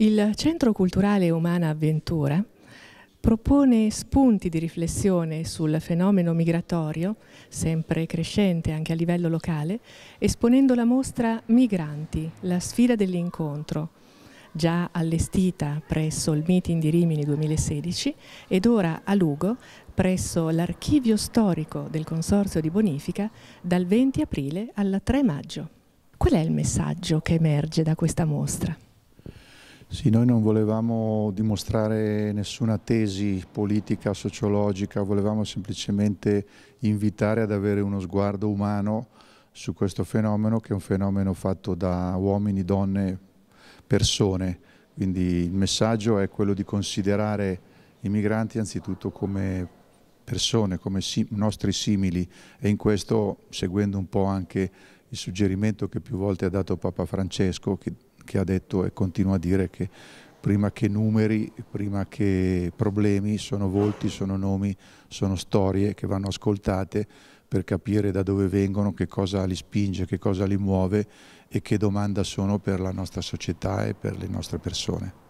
Il Centro Culturale Umana Avventura propone spunti di riflessione sul fenomeno migratorio, sempre crescente anche a livello locale, esponendo la mostra Migranti, la sfida dell'incontro, già allestita presso il meeting di Rimini 2016 ed ora a Lugo presso l'archivio storico del Consorzio di Bonifica dal 20 aprile al 3 maggio. Qual è il messaggio che emerge da questa mostra? Sì, noi non volevamo dimostrare nessuna tesi politica, sociologica, volevamo semplicemente invitare ad avere uno sguardo umano su questo fenomeno che è un fenomeno fatto da uomini, donne, persone. Quindi il messaggio è quello di considerare i migranti anzitutto come persone, come sim nostri simili e in questo seguendo un po' anche il suggerimento che più volte ha dato Papa Francesco, che che ha detto e continua a dire che prima che numeri, prima che problemi, sono volti, sono nomi, sono storie che vanno ascoltate per capire da dove vengono, che cosa li spinge, che cosa li muove e che domanda sono per la nostra società e per le nostre persone.